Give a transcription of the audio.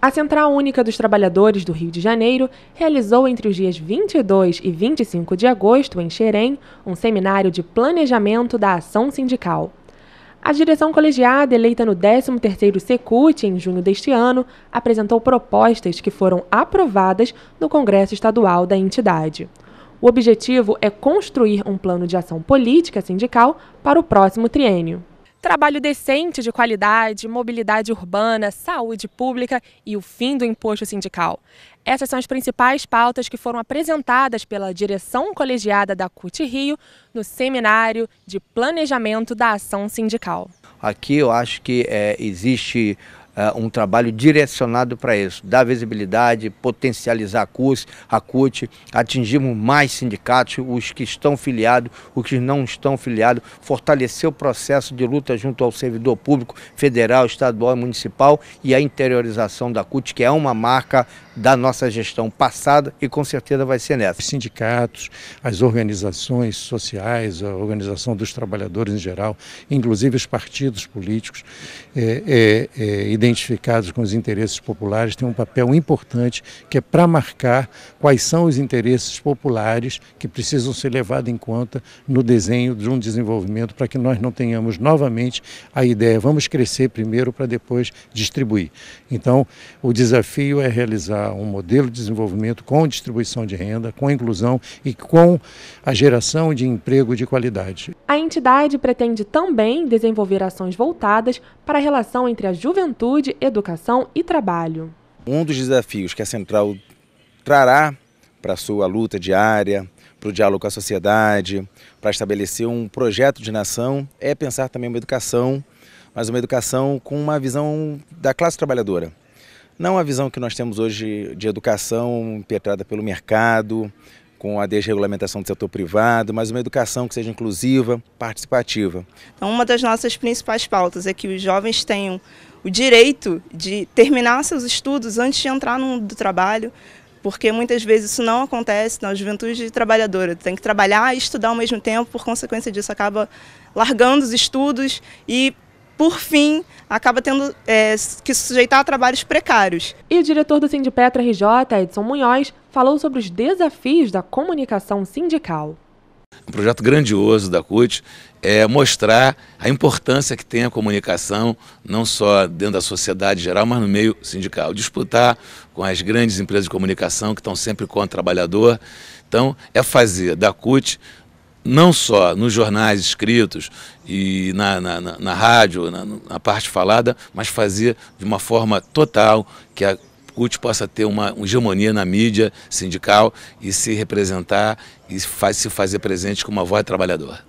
A Central Única dos Trabalhadores do Rio de Janeiro realizou entre os dias 22 e 25 de agosto, em Xerém, um seminário de planejamento da ação sindical. A direção colegiada, eleita no 13º Secult em junho deste ano, apresentou propostas que foram aprovadas no Congresso Estadual da entidade. O objetivo é construir um plano de ação política sindical para o próximo triênio. Trabalho decente de qualidade, mobilidade urbana, saúde pública e o fim do imposto sindical. Essas são as principais pautas que foram apresentadas pela direção colegiada da CUT Rio no seminário de planejamento da ação sindical. Aqui eu acho que é, existe uh, um trabalho direcionado para isso, dar visibilidade, potencializar a CUT, a CUT, atingirmos mais sindicatos, os que estão filiados, os que não estão filiados, fortalecer o processo de luta junto ao servidor público federal, estadual e municipal e a interiorização da CUT, que é uma marca da nossa gestão passada e com certeza vai ser nessa. Os sindicatos, as organizações sociais, a organização dos trabalhadores em geral, inclusive os partidos políticos, é, é, é identificados com os interesses populares têm um papel importante que é para marcar quais são os interesses populares que precisam ser levados em conta no desenho de um desenvolvimento para que nós não tenhamos novamente a ideia vamos crescer primeiro para depois distribuir. Então, o desafio é realizar um modelo de desenvolvimento com distribuição de renda, com inclusão e com a geração de emprego de qualidade. A entidade pretende também desenvolver ações voltadas para a relação entre a juventude saúde, educação e trabalho. Um dos desafios que a Central trará para a sua luta diária, para o diálogo com a sociedade, para estabelecer um projeto de nação, é pensar também uma educação, mas uma educação com uma visão da classe trabalhadora. Não a visão que nós temos hoje de educação impetrada pelo mercado, com a desregulamentação do setor privado, mas uma educação que seja inclusiva, participativa. Então, uma das nossas principais pautas é que os jovens tenham o direito de terminar seus estudos antes de entrar no mundo do trabalho, porque muitas vezes isso não acontece na juventude trabalhadora. Tem que trabalhar e estudar ao mesmo tempo, por consequência disso acaba largando os estudos e por fim, acaba tendo é, que sujeitar a trabalhos precários. E o diretor do Sindipetra RJ, Edson Munhoz, falou sobre os desafios da comunicação sindical um projeto grandioso da CUT, é mostrar a importância que tem a comunicação, não só dentro da sociedade geral, mas no meio sindical. Disputar com as grandes empresas de comunicação que estão sempre com o trabalhador. Então, é fazer da CUT não só nos jornais escritos e na, na, na, na rádio, na, na, parte falada, mas fazer de uma forma total que a CUT possa ter uma hegemonia na mídia sindical e se representar e faz, se fazer presente com uma voz trabalhadora.